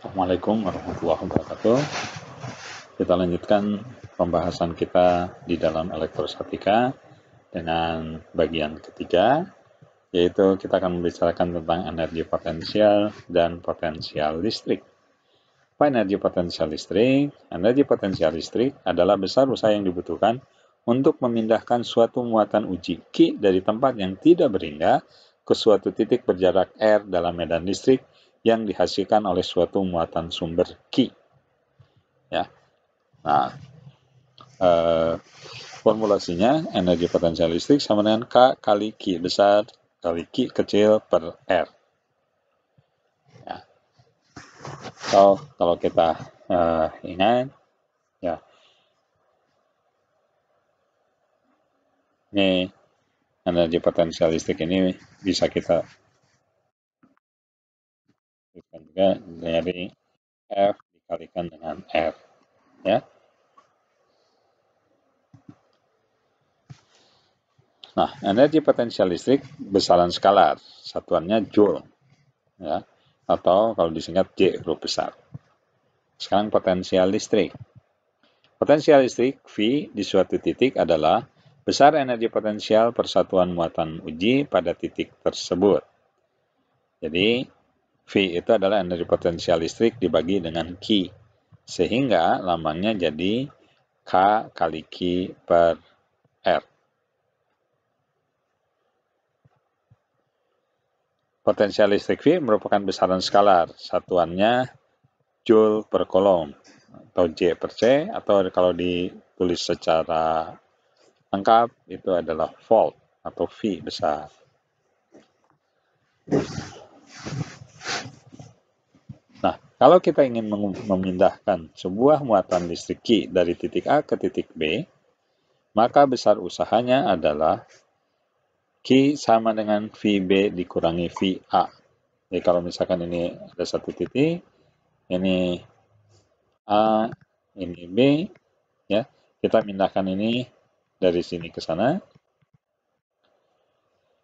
Assalamualaikum warahmatullahi wabarakatuh. Kita lanjutkan pembahasan kita di dalam elektrostatika dengan bagian ketiga, yaitu kita akan membicarakan tentang energi potensial dan potensial listrik. Apa energi potensial listrik? Energi potensial listrik adalah besar usaha yang dibutuhkan untuk memindahkan suatu muatan uji q dari tempat yang tidak berindah ke suatu titik berjarak R dalam medan listrik yang dihasilkan oleh suatu muatan sumber Q. Ya. Nah, eh, formulasinya energi potensial listrik sama dengan K kali Q besar kali Q kecil per R. Ya. So, kalau kita eh, ingat, ya, ini energi potensial listrik ini bisa kita juga dari F dikalikan dengan F. Ya. Nah, energi potensial listrik besaran skalar, satuannya joule, ya, atau kalau disingkat J huruf besar. Sekarang potensial listrik. Potensial listrik V di suatu titik adalah besar energi potensial persatuan muatan uji pada titik tersebut. Jadi, V itu adalah energi potensial listrik dibagi dengan Q. Sehingga lambangnya jadi K kali Q per R. Potensial listrik V merupakan besaran skalar, satuannya Joule per kolom atau J per C atau kalau ditulis secara lengkap itu adalah volt atau V besar. Kalau kita ingin memindahkan sebuah muatan listrik Q dari titik A ke titik B, maka besar usahanya adalah Q sama dengan VB dikurangi VA. Jadi kalau misalkan ini ada satu titik, ini A, ini B, ya kita pindahkan ini dari sini ke sana,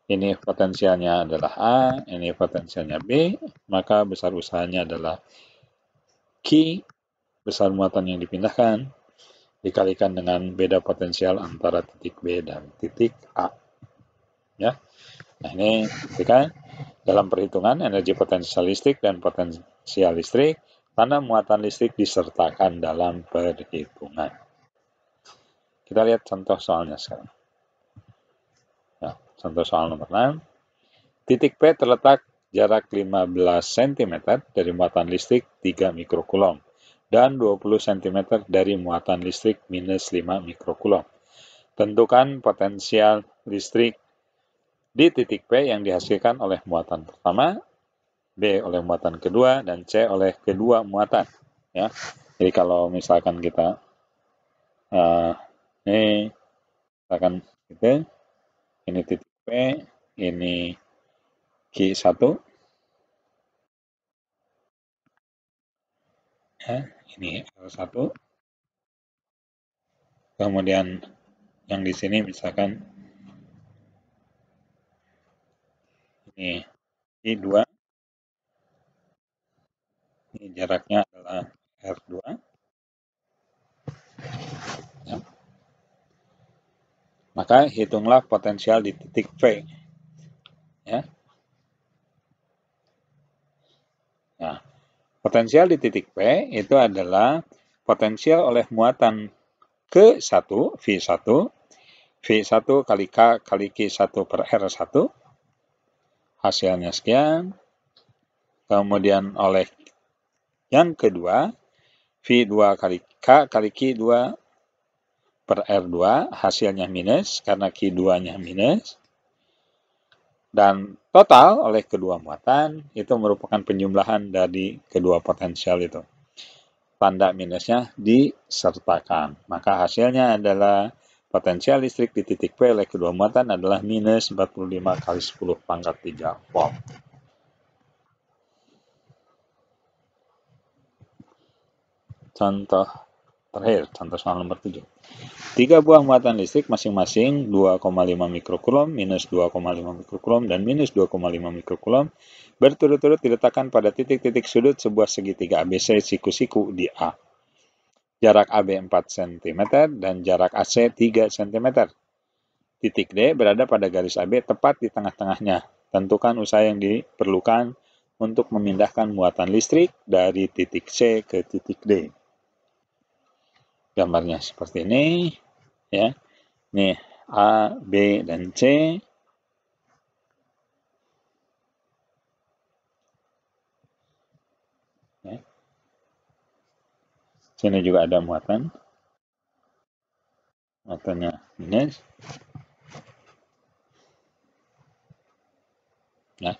ini potensialnya adalah A, ini potensialnya B, maka besar usahanya adalah Q, besar muatan yang dipindahkan, dikalikan dengan beda potensial antara titik B dan titik A. Ya. Nah, ini ketika dalam perhitungan energi potensial listrik dan potensial listrik, tanda muatan listrik disertakan dalam perhitungan. Kita lihat contoh soalnya sekarang contoh soal nomor 6, titik P terletak jarak 15 cm dari muatan listrik 3 mikrokulom dan 20 cm dari muatan listrik minus 5 mikrokulom. Tentukan potensial listrik di titik P yang dihasilkan oleh muatan pertama, B oleh muatan kedua, dan C oleh kedua muatan. Ya, jadi kalau misalkan kita uh, ini misalkan kita, gitu, ini titik P ini G1 ya, ini r 1 kemudian yang di sini misalkan ini I2 ini jaraknya adalah R2 Maka hitunglah potensial di titik V. Ya. Nah, potensial di titik P itu adalah potensial oleh muatan ke-1, V1, V1 kali K kali Q1 per R1, hasilnya sekian. Kemudian oleh yang kedua, V2 kali K kali Q2 per R2 hasilnya minus karena Q2-nya minus. Dan total oleh kedua muatan itu merupakan penjumlahan dari kedua potensial itu. Tanda minusnya disertakan. Maka hasilnya adalah potensial listrik di titik P oleh kedua muatan adalah minus 45 kali 10 pangkat 3 volt. Contoh terakhir, contoh soal nomor 7. 3 buah muatan listrik masing-masing 2,5 mikrokulom, minus 2,5 mikrokulom, dan minus 2,5 mikrokulom berturut-turut diletakkan pada titik-titik sudut sebuah segitiga ABC siku-siku di A. Jarak AB 4 cm dan jarak AC 3 cm. Titik D berada pada garis AB tepat di tengah-tengahnya. Tentukan usaha yang diperlukan untuk memindahkan muatan listrik dari titik C ke titik D. Gambarnya seperti ini ya. Nih, A, B, dan C. Ya. Sini juga ada muatan. Muatannya minus. Nah,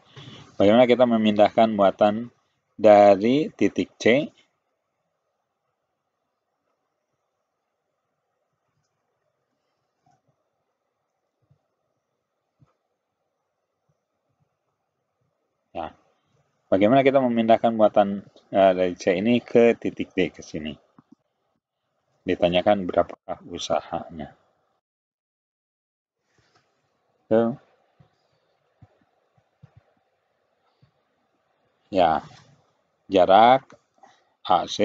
bagaimana kita memindahkan muatan dari titik C Bagaimana kita memindahkan muatan uh, dari C ini ke titik D ke sini? Ditanyakan berapakah usahanya. So, ya, jarak AC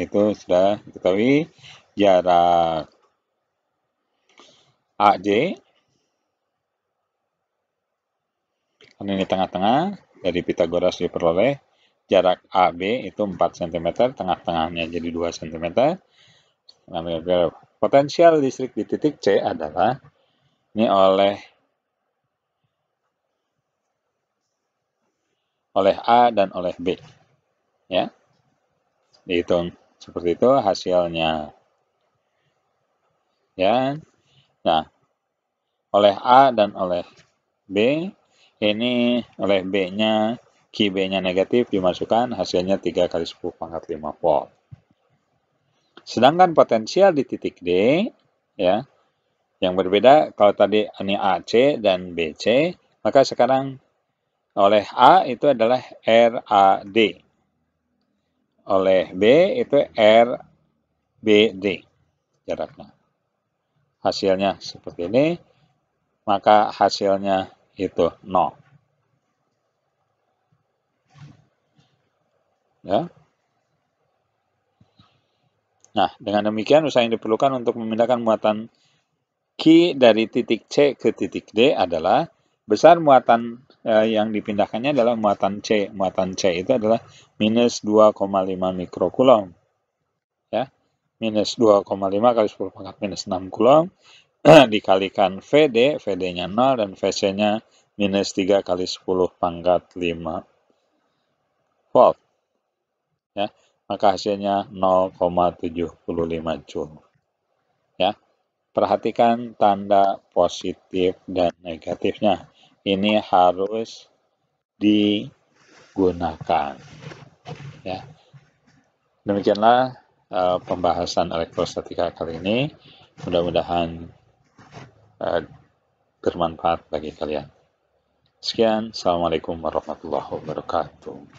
itu sudah diketahui. Jarak AJ ini tengah-tengah dari Pitagoras diperoleh jarak AB itu 4 cm, tengah-tengahnya jadi 2 cm. Nah, potensial listrik di titik C adalah ini oleh oleh A dan oleh B. Ya. Dihitung seperti itu hasilnya. Ya. Nah, oleh A dan oleh B ini oleh B-nya, b nya negatif dimasukkan hasilnya 3 kali 10 pangkat 5 volt. Sedangkan potensial di titik D, ya, yang berbeda kalau tadi ini AC dan BC, maka sekarang oleh A itu adalah RAD. Oleh B itu RBD jaraknya. Hasilnya seperti ini, maka hasilnya itu nol. Ya. Nah, dengan demikian usaha yang diperlukan untuk memindahkan muatan Q dari titik C ke titik D adalah besar muatan eh, yang dipindahkannya adalah muatan C. Muatan C itu adalah minus 2,5 mikrokulom. Ya, minus 2,5 kali 10 pangkat minus 6 kulom dikalikan VD, VD-nya 0 dan VC-nya minus 3 kali 10 pangkat 5 volt. Ya, maka hasilnya 0,75 Joule. Ya, perhatikan tanda positif dan negatifnya. Ini harus digunakan. Ya. Demikianlah uh, pembahasan elektrostatika kali ini. Mudah-mudahan Eh, bermanfaat bagi kalian. Sekian, Assalamualaikum warahmatullahi wabarakatuh.